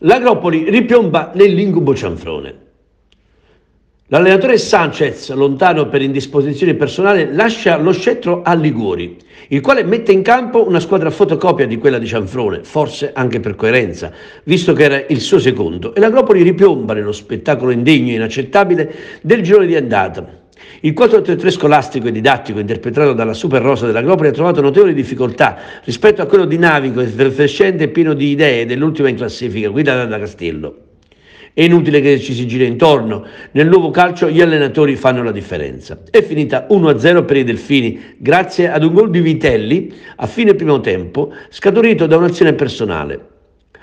l'Agropoli ripiomba nell'incubo cianfrone. L'allenatore Sanchez, lontano per indisposizione personale, lascia lo scettro a Liguori, il quale mette in campo una squadra fotocopia di quella di Cianfrone, forse anche per coerenza, visto che era il suo secondo, e l'Agropoli ripiomba nello spettacolo indegno e inaccettabile del girone di andata, il 483 scolastico e didattico interpretato dalla Super Rosa della Gropoli ha trovato notevoli difficoltà rispetto a quello dinamico, effervescente e pieno di idee dell'ultima in classifica guidata da Castello. È inutile che ci si gira intorno, nel nuovo calcio gli allenatori fanno la differenza. È finita 1-0 per i Delfini grazie ad un gol di Vitelli a fine primo tempo scaturito da un'azione personale.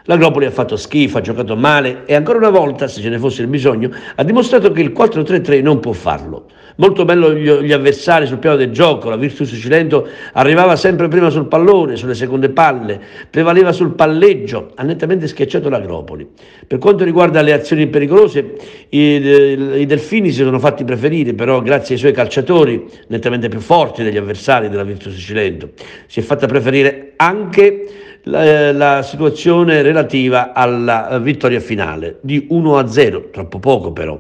L'Agropoli ha fatto schifo, ha giocato male e ancora una volta, se ce ne fosse il bisogno, ha dimostrato che il 4-3-3 non può farlo. Molto bello gli avversari sul piano del gioco, la Virtus Cilento arrivava sempre prima sul pallone, sulle seconde palle, prevaleva sul palleggio, ha nettamente schiacciato l'Agropoli. Per quanto riguarda le azioni pericolose, i, eh, i Delfini si sono fatti preferire, però grazie ai suoi calciatori, nettamente più forti degli avversari della Virtus Cilento, si è fatta preferire anche la, eh, la situazione relativa alla eh, vittoria finale di 1-0, troppo poco però.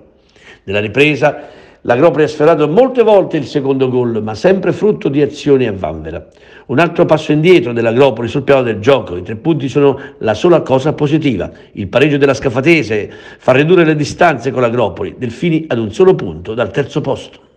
Nella ripresa l'Agropoli ha sferrato molte volte il secondo gol, ma sempre frutto di azioni a vanvera. Un altro passo indietro dell'Agropoli sul piano del gioco, i tre punti sono la sola cosa positiva. Il pareggio della Scafatese fa ridurre le distanze con l'Agropoli, Delfini ad un solo punto dal terzo posto.